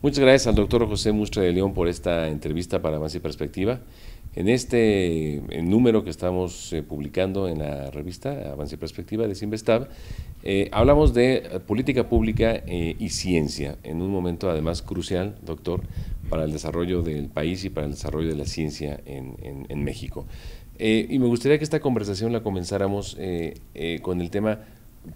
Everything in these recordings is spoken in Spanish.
Muchas gracias al doctor José Mustre de León por esta entrevista para Avance y Perspectiva. En este número que estamos eh, publicando en la revista Avance y Perspectiva de Simbestab, eh, hablamos de política pública eh, y ciencia, en un momento además crucial, doctor, para el desarrollo del país y para el desarrollo de la ciencia en México. Eh, y me gustaría que esta conversación la comenzáramos eh, eh, con el tema,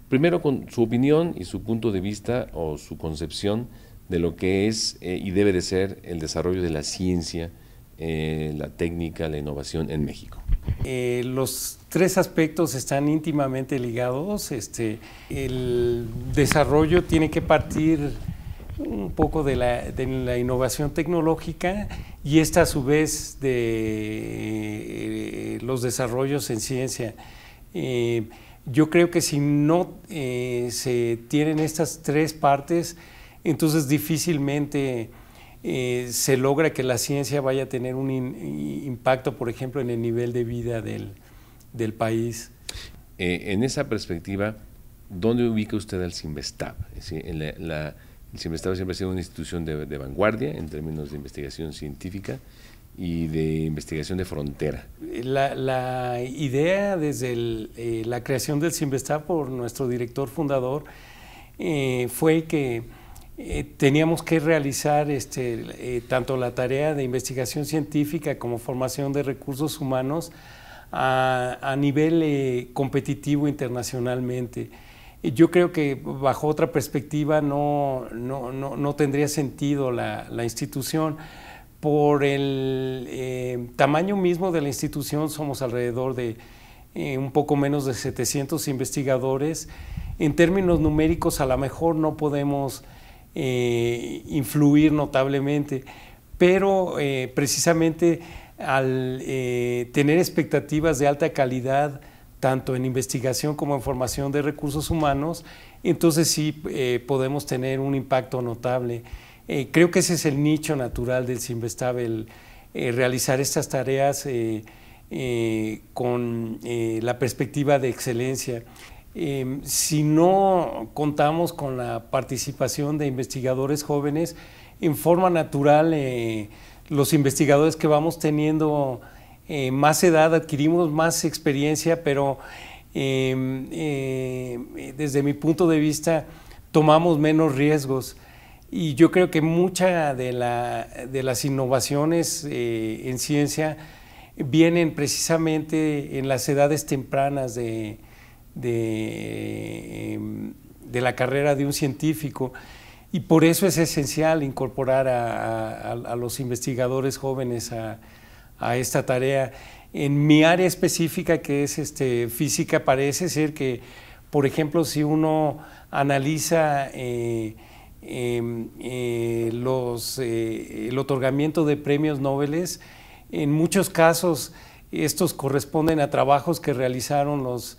primero con su opinión y su punto de vista o su concepción de lo que es y debe de ser el desarrollo de la ciencia, la técnica, la innovación en México. los tres aspectos están íntimamente ligados. Este, el desarrollo tiene que partir un poco de la, de la innovación tecnológica y esta a su vez de eh, los desarrollos en ciencia. Eh, yo creo que si no eh, se tienen estas tres partes, entonces difícilmente se logra que la ciencia vaya a tener un impacto, por ejemplo, en el nivel de vida del, país. en esa perspectiva, ¿dónde ubica usted el CIMBESTAB? la el siempre ha sido una institución de, vanguardia en términos de investigación científica y de investigación de frontera. La, idea desde eh, la creación del CIMBESTAB por nuestro director fundador eh, fue que eh, teníamos que realizar este, tanto la tarea de investigación científica como formación de recursos humanos a nivel competitivo internacionalmente yo creo que bajo otra perspectiva no, tendría sentido la, institución. Por el eh, tamaño mismo de la institución somos alrededor de eh, un poco menos de 700 investigadores. En términos numéricos a lo mejor no podemos eh, influir notablemente, pero precisamente al tener expectativas de alta calidad, tanto en investigación como en formación de recursos humanos, entonces sí eh, podemos tener un impacto notable. Eh, creo que ese es el nicho natural del Simvestab, el eh, realizar estas tareas con la perspectiva de excelencia. Em, si no contamos con la participación de investigadores jóvenes, en forma natural los investigadores que vamos teniendo eh, más edad adquirimos más experiencia, pero eh, eh, desde mi punto de vista tomamos menos riesgos. Y yo creo que muchas de, la, de, las innovaciones en ciencia vienen precisamente en las edades tempranas de, em, de, la carrera de un científico. Y por eso es esencial incorporar a, a, a los investigadores jóvenes a, a esta tarea. En mi área específica, que es este, física, parece ser que, por ejemplo, si uno analiza eh, em, eh, los, eh, el otorgamiento de premios Nobel, en muchos casos estos corresponden a trabajos que realizaron los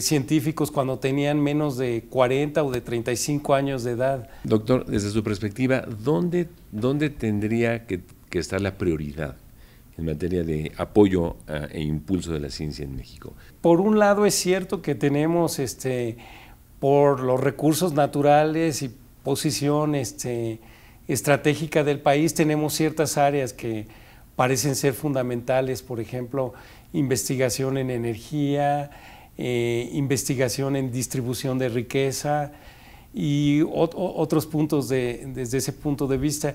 científicos cuando tenían menos de 40 o de 35 años de edad. Doctor, desde su perspectiva, ¿dónde, tendría que estar la prioridad? en materia de apoyo ah, e impulso de la ciencia en México? Por un lado es cierto que tenemos, este, por los recursos naturales y posición este, estratégica del país, tenemos ciertas áreas que parecen ser fundamentales, por ejemplo, investigación en energía, eh, investigación en distribución de riqueza y otros puntos de, desde ese punto de vista.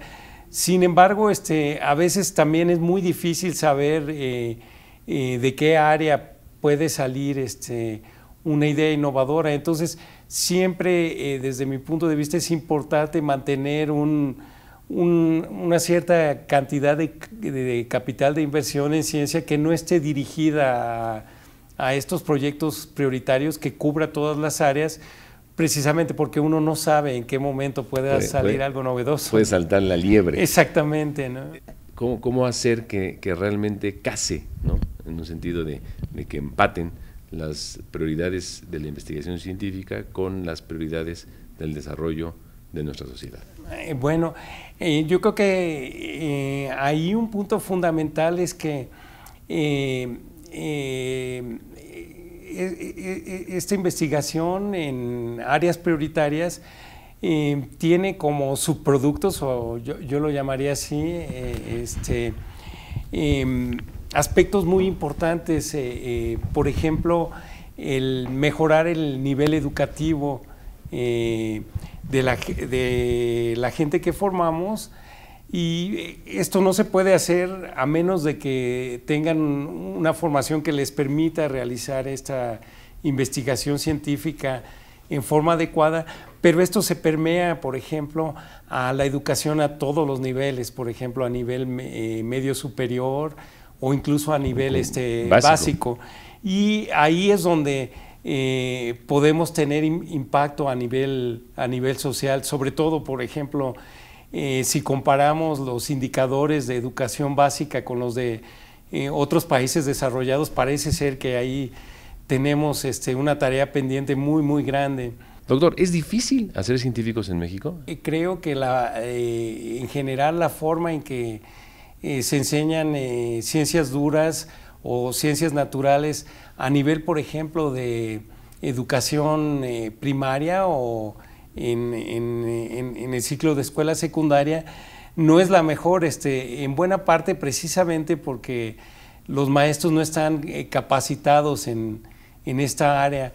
Sin embargo, este, a veces también es muy difícil saber eh, eh, de qué área puede salir este, una idea innovadora. Entonces, siempre eh, desde mi punto de vista es importante mantener una cierta cantidad de, capital de inversión en ciencia que no esté dirigida a estos proyectos prioritarios, que cubra todas las áreas precisamente porque uno no sabe en qué momento pueda salir algo novedoso. Puede saltar la liebre. Exactamente, ¿no? ¿Cómo, hacer que, realmente case, ¿no? En un sentido de, que empaten las prioridades de la investigación científica con las prioridades del desarrollo de nuestra sociedad. Eh, bueno, eh, yo creo que eh, ahí un punto fundamental es que e, e, e, esta investigación en áreas prioritarias eh, tiene como subproductos, o yo, lo llamaría así, eh, este, em, aspectos muy importantes, eh, por ejemplo, el mejorar el nivel educativo de, la, gente que formamos, y eh, esto no se puede hacer a menos de que tengan una formación que les permita realizar esta investigación científica en forma adecuada, pero esto se permea, por ejemplo, a la educación a todos los niveles, por ejemplo, a nivel eh, medio superior o incluso a nivel este, básico. Y ahí es donde eh, podemos tener impacto a nivel, a nivel social, sobre todo, por ejemplo, eh, si comparamos los indicadores de educación básica con los de eh, otros países desarrollados, parece ser que ahí tenemos este, una tarea pendiente muy, muy grande. Doctor, ¿es difícil hacer científicos en México? Eh, creo que en general la forma en que se enseñan ciencias duras o ciencias naturales a nivel, por ejemplo, de educación primaria o en, el ciclo de escuela secundaria no es la mejor, este, en buena parte precisamente porque los maestros no están eh, capacitados en, en esta área.